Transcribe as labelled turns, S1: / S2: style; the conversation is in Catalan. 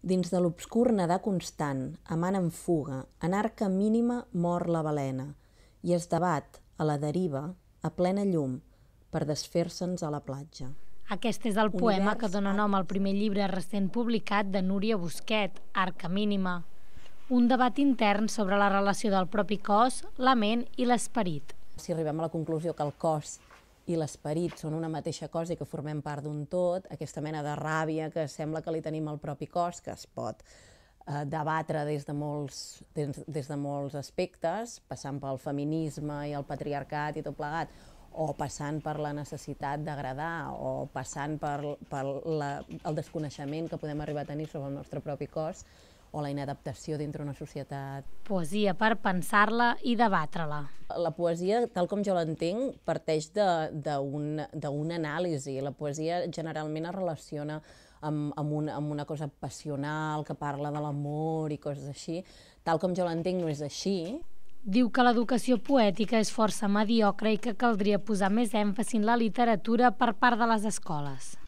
S1: Dins de l'obscur nedar constant, amant en fuga, en arca mínima mor la balena, i es debat, a la deriva, a plena llum, per desfer-se'ns
S2: a la platja. Aquest és el poema que dona nom al primer llibre recent publicat de Núria Busquet, Arca mínima. Un debat intern sobre la relació del propi cos, la ment i l'esperit.
S1: Si arribem a la conclusió que el cos i l'esperit són una mateixa cosa i que formem part d'un tot, aquesta mena de ràbia que sembla que li tenim al propi cos, que es pot eh, debatre des de, molts, des, des de molts aspectes, passant pel feminisme i el patriarcat i tot plegat, o passant per la necessitat d'agradar, o passant per, per la, el desconeixement que podem arribar a tenir sobre el nostre propi cos, o la inadaptació dintre una societat.
S2: Poesia per pensar-la i debatre-la.
S1: La poesia, tal com jo l'entenc, parteix un, anàlisi. La poesia generalment es relaciona amb, amb, un, amb una cosa
S2: passional, que parla de l'amor i coses així. Tal com jo l'entenc, no és així. Diu que l'educació poètica és força mediocre i que caldria posar més èmfasi en la literatura per part de les escoles.